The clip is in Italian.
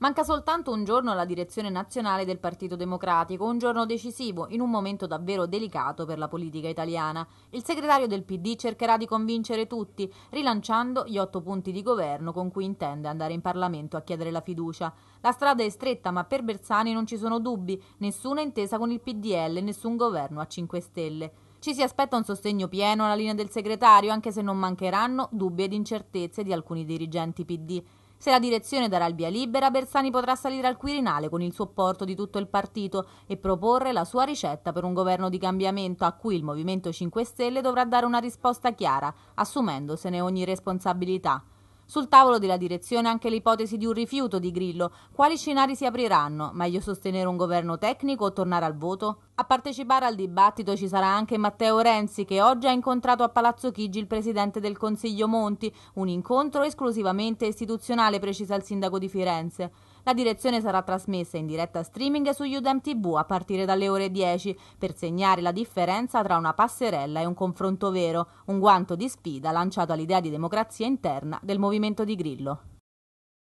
Manca soltanto un giorno alla direzione nazionale del Partito Democratico, un giorno decisivo, in un momento davvero delicato per la politica italiana. Il segretario del PD cercherà di convincere tutti, rilanciando gli otto punti di governo con cui intende andare in Parlamento a chiedere la fiducia. La strada è stretta, ma per Bersani non ci sono dubbi, nessuna intesa con il PDL, nessun governo a 5 Stelle. Ci si aspetta un sostegno pieno alla linea del segretario, anche se non mancheranno dubbi ed incertezze di alcuni dirigenti PD. Se la direzione darà il via libera, Bersani potrà salire al Quirinale con il supporto di tutto il partito e proporre la sua ricetta per un governo di cambiamento a cui il Movimento 5 Stelle dovrà dare una risposta chiara, assumendosene ogni responsabilità. Sul tavolo della direzione anche l'ipotesi di un rifiuto di Grillo. Quali scenari si apriranno? Meglio sostenere un governo tecnico o tornare al voto? A partecipare al dibattito ci sarà anche Matteo Renzi che oggi ha incontrato a Palazzo Chigi il presidente del Consiglio Monti, un incontro esclusivamente istituzionale precisa il sindaco di Firenze. La direzione sarà trasmessa in diretta streaming su Udem TV a partire dalle ore 10 per segnare la differenza tra una passerella e un confronto vero, un guanto di sfida lanciato all'idea di democrazia interna del movimento di Grillo.